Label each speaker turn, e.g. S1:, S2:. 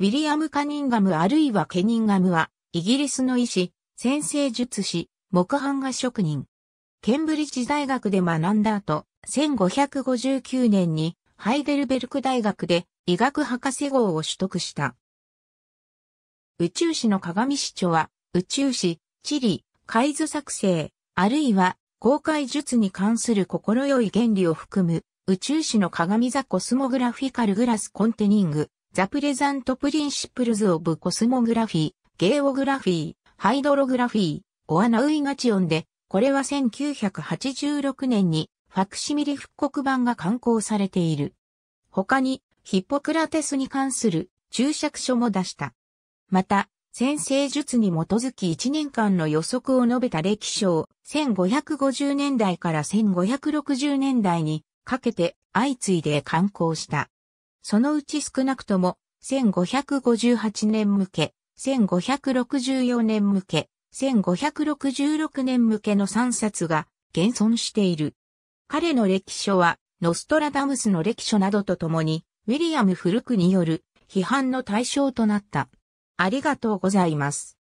S1: ウィリアム・カニンガムあるいはケニンガムは、イギリスの医師、先生術師、木版画職人。ケンブリッジ大学で学んだ後、1559年にハイデルベルク大学で医学博士号を取得した。宇宙史の鏡師長は、宇宙史、地理、海図作成、あるいは公開術に関する心よい原理を含む、宇宙史の鏡座コスモグラフィカルグラスコンテニング、ザプレザントプリンシプルズオブコスモグラフィー、ゲオグラフィー、ハイドログラフィー、オアナウイガチオンで、これは1986年にファクシミリ復刻版が刊行されている。他に、ヒポクラテスに関する注釈書も出した。また、先生術に基づき1年間の予測を述べた歴史を1550年代から1560年代にかけて相次いで刊行した。そのうち少なくとも、1558年向け、1564年向け、1566年向けの3冊が現存している。彼の歴書は、ノストラダムスの歴書などとともに、ウィリアム・フルクによる批判の対象となった。ありがとうございます。